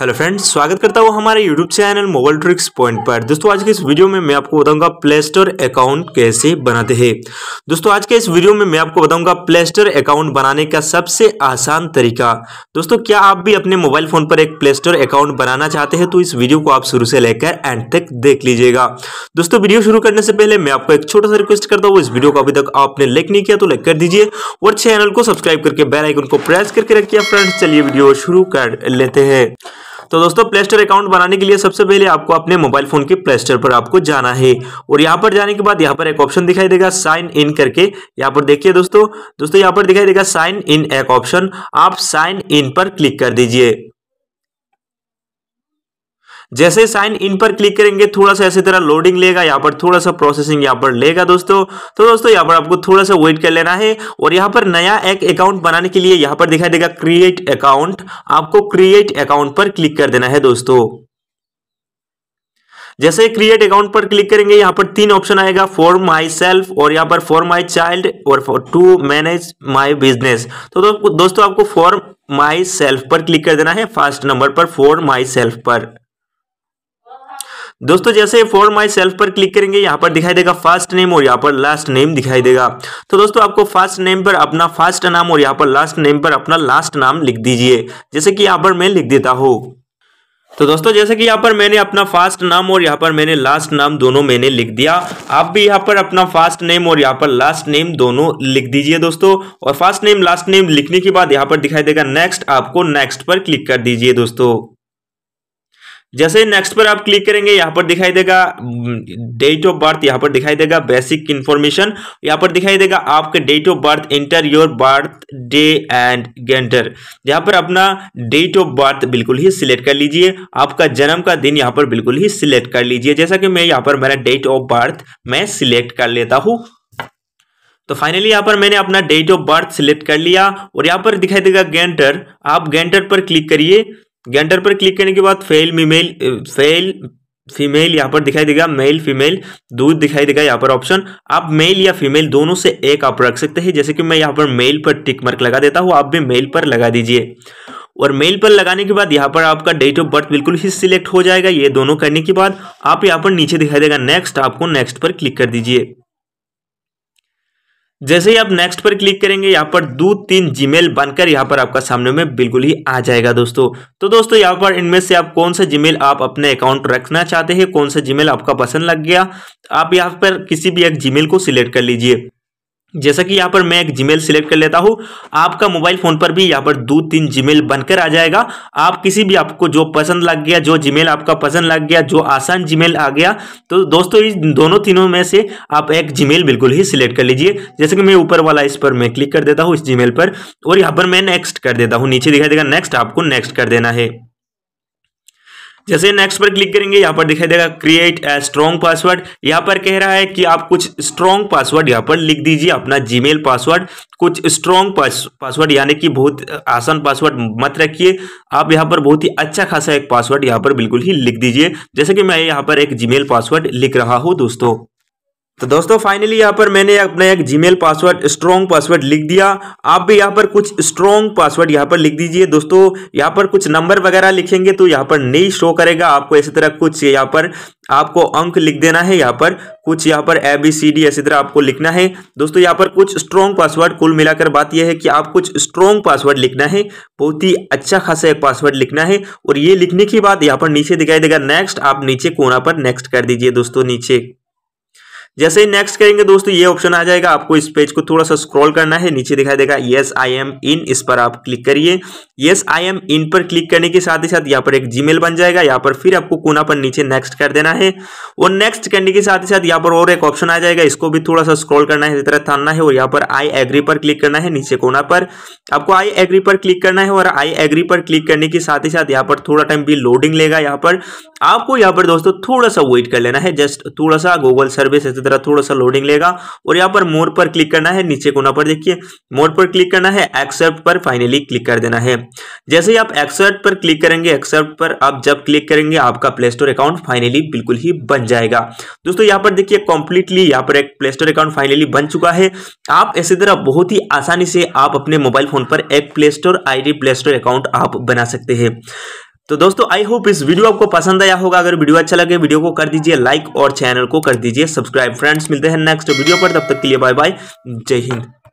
hello friends स्वागत करता हूँ हमारे YouTube channel mobile tricks point पर दोस्तों आज के इस वीडियो में मैं आपको बताऊंगा प्ले स्टोर अकाउंट कैसे बनाते हैं दोस्तों आज के इस वीडियो में मैं आपको बताऊंगा प्ले स्टोर अकाउंट बनाने का सबसे आसान तरीका दोस्तों क्या आप भी अपने मोबाइल फोन पर एक प्ले स्टोर अकाउंट बनाना चाहते हैं तो इस वीडियो को आप शुरू से लेकर एंड तक देख लीजिएगा दोस्तों वीडियो शुरू करने से पहले मैं आपको एक छोटा सा रिक्वेस्ट करता हूँ इस वीडियो को अभी तक आपने लाइक नहीं किया तो लाइक कर दीजिए और चैनल को सब्सक्राइब करके बेलाइकन को प्रेस करके रखिए फ्रेंड्स चलिए वीडियो शुरू कर लेते हैं तो दोस्तों प्ले स्टोर अकाउंट बनाने के लिए सबसे पहले आपको अपने मोबाइल फोन के प्ले स्टोर पर आपको जाना है और यहाँ पर जाने के बाद यहाँ पर एक ऑप्शन दिखाई देगा साइन इन करके यहाँ पर देखिए दोस्तों दोस्तों यहाँ पर दिखाई देगा साइन इन एक ऑप्शन आप साइन इन पर क्लिक कर दीजिए जैसे साइन इन पर क्लिक करेंगे थोड़ा सा ऐसी तरह लोडिंग लेगा यहाँ पर थोड़ा सा प्रोसेसिंग यहाँ पर लेगा दोस्तों तो दोस्तों यहाँ पर आपको थोड़ा सा वेट कर लेना है और यहाँ पर नया एक अकाउंट बनाने के लिए यहाँ पर दिखाई देगा क्रिएट अकाउंट आपको क्रिएट अकाउंट पर क्लिक कर देना है दोस्तों जैसे क्रिएट अकाउंट पर क्लिक करेंगे यहाँ पर तीन ऑप्शन आएगा फॉर माई सेल्फ और यहाँ पर फॉर माई चाइल्ड और for to manage my business तो दोस्तों आपको फॉर माई सेल्फ पर क्लिक कर देना है फर्स्ट नंबर पर फॉर माई सेल्फ पर दोस्तों जैसे फॉर माई सेल्फ पर क्लिक करेंगे यहाँ पर दिखाई देगा फर्स्ट नेम और यहाँ पर लास्ट नेम दिखाई देगा तो दोस्तों आपको फर्स्ट नेम पर अपना फर्स्ट नाम और यहाँ पर लास्ट नेम पर अपना लास्ट नाम लिख दीजिए जैसे कि यहाँ पर मैं लिख देता हूँ तो दोस्तों जैसे कि यहाँ पर मैंने अपना फास्ट नाम और यहाँ पर मैंने लास्ट नाम दोनों मैंने लिख दिया आप भी यहाँ पर अपना फास्ट नेम और यहाँ पर लास्ट नेम दोनों लिख दीजिए दोस्तों और फास्ट नेम लास्ट नेम लिखने के बाद यहाँ पर दिखाई देगा नेक्स्ट आपको नेक्स्ट पर क्लिक कर दीजिए दोस्तों जैसे नेक्स्ट पर आप क्लिक करेंगे यहाँ पर दिखाई देगा डेट ऑफ बर्थ यहाँ पर दिखाई देगा बेसिक इन्फॉर्मेशन यहाँ पर दिखाई देगा आपके date of birth enter your birthday and gender यहाँ पर अपना डेट ऑफ बर्थ बिल्कुल ही सिलेक्ट कर लीजिए आपका जन्म का दिन यहाँ पर बिल्कुल ही सिलेक्ट कर लीजिए जैसा कि मैं यहाँ पर मेरा डेट ऑफ बर्थ मैं सिलेक्ट कर लेता हूँ तो फाइनली यहाँ पर मैंने अपना डेट ऑफ बर्थ सिलेक्ट कर लिया और यहाँ पर दिखाई देगा गेंटर आप गेंटर पर क्लिक करिए गेंडर पर क्लिक करने के बाद फेल मीमेल फेल फीमेल यहाँ पर दिखाई देगा मेल फीमेल दूध दिखाई देगा यहाँ पर ऑप्शन आप मेल या फीमेल दोनों से एक आप रख सकते हैं जैसे कि मैं यहाँ पर मेल पर टिक मार्क लगा देता हूँ आप भी मेल पर लगा दीजिए और मेल पर लगाने के बाद यहाँ पर आपका डेट ऑफ बर्थ बिल्कुल ही सिलेक्ट हो जाएगा ये दोनों करने के बाद आप यहाँ पर नीचे दिखाई देगा नेक्स्ट आपको नेक्स्ट पर क्लिक कर दीजिए जैसे ही आप नेक्स्ट पर क्लिक करेंगे यहाँ पर दो तीन जीमेल बनकर यहाँ पर आपका सामने में बिल्कुल ही आ जाएगा दोस्तों तो दोस्तों यहाँ पर इनमें से आप कौन सा जीमेल आप अपने अकाउंट रखना चाहते हैं कौन सा जीमेल आपका पसंद लग गया आप यहाँ पर किसी भी एक जीमेल को सिलेक्ट कर लीजिए जैसा कि यहाँ पर मैं एक जीमेल सिलेक्ट कर लेता हूँ आपका मोबाइल फ़ोन पर भी यहाँ पर दो तीन जीमेल बनकर आ जाएगा आप किसी भी आपको जो पसंद लग गया जो जीमेल आपका पसंद लग गया जो आसान जीमेल आ गया तो दोस्तों इस दोनों तीनों में से आप एक जीमेल बिल्कुल ही सिलेक्ट कर लीजिए जैसे कि मैं ऊपर वाला इस पर मैं क्लिक कर देता हूँ इस जीमेल पर और यहाँ पर मैं नेक्स्ट कर देता हूँ नीचे दिखाई देगा नेक्स्ट आपको नेक्स्ट कर देना है जैसे नेक्स्ट पर क्लिक करेंगे यहाँ पर दिखाई देगा क्रिएट ए स्ट्रॉन्ग पासवर्ड यहाँ पर कह रहा है कि आप कुछ स्ट्रॉन्ग पासवर्ड यहाँ पर लिख दीजिए अपना जीमेल पासवर्ड कुछ स्ट्रॉन्ग पासवर्ड यानी कि बहुत आसान पासवर्ड मत रखिए आप यहाँ पर बहुत ही अच्छा खासा एक पासवर्ड यहाँ पर बिल्कुल ही लिख दीजिए जैसे कि मैं यहाँ पर एक जीमेल पासवर्ड लिख रहा हूँ दोस्तों तो दोस्तों फाइनली यहाँ पर मैंने अपना एक जीमेल पासवर्ड स्ट्रॉन्ग पासवर्ड लिख दिया आप भी यहाँ पर कुछ स्ट्रॉन्ग पासवर्ड यहाँ पर लिख दीजिए दोस्तों यहाँ पर कुछ नंबर वगैरह लिखेंगे तो यहाँ पर नहीं शो करेगा आपको इसी तरह कुछ यहाँ पर आपको अंक लिख देना है यहाँ पर कुछ यहाँ पर ए बी सी डी इसी तरह आपको लिखना है दोस्तों यहाँ पर कुछ स्ट्रॉन्ग पासवर्ड कुल मिलाकर बात यह है कि आप कुछ स्ट्रॉन्ग पासवर्ड लिखना है बहुत ही अच्छा खासा एक पासवर्ड लिखना है और ये लिखने के बाद यहाँ पर नीचे दिखाई देगा नेक्स्ट आप नीचे कोना पर नेक्स्ट कर दीजिए दोस्तों नीचे जैसे ही नेक्स्ट करेंगे दोस्तों ये ऑप्शन आ जाएगा आपको इस पेज को थोड़ा सा स्क्रॉल करना है नीचे दिखाई देगा यस आई एम इन इस पर आप क्लिक करिए यस आई एम इन पर क्लिक करने के साथ ही साथ यहाँ पर एक जीमेल बन जाएगा यहाँ पर फिर आपको कोना पर नीचे नेक्स्ट कर देना है और नेक्स्ट करने के साथ ही साथ यहाँ पर और एक ऑप्शन आ जाएगा इसको भी थोड़ा सा स्क्रॉल करना है तरह थानना है और यहाँ पर आई एग्री पर क्लिक करना है नीचे कोना पर आपको आई एग्री पर क्लिक करना है और आई एग्री पर क्लिक करने के साथ ही साथ यहाँ पर थोड़ा टाइम भी लोडिंग लेगा यहाँ पर आपको यहाँ पर दोस्तों थोड़ा सा वेट कर लेना है जस्ट थोड़ा सा गूगल सर्विस की तरह थोड़ा सा लोडिंग लेगा और यहाँ पर मोर पर क्लिक करना है नीचे कोना पर देखिए मोर पर क्लिक करना है एक्सेप्ट पर फाइनली क्लिक कर देना है जैसे ही आप एक्सेप्ट पर क्लिक करेंगे एक्सेप्ट पर आप जब क्लिक करेंगे आपका प्ले स्टोर अकाउंट फाइनली बिल्कुल ही बन जाएगा दोस्तों यहाँ पर देखिए कंप्लीटली यहाँ पर एक प्ले स्टोर अकाउंट फाइनली बन चुका है आप इसी तरह बहुत ही आसानी से आप अपने मोबाइल फोन पर एक play store I play store account आप बना सकते हैं तो दोस्तों आई होप इस वीडियो आपको पसंद आया होगा अगर वीडियो अच्छा लगे वीडियो को कर दीजिए लाइक और चैनल को कर दीजिए सब्सक्राइब फ्रेंड्स मिलते हैं नेक्स्ट वीडियो पर तब तक के लिए बाय बाय जय हिंद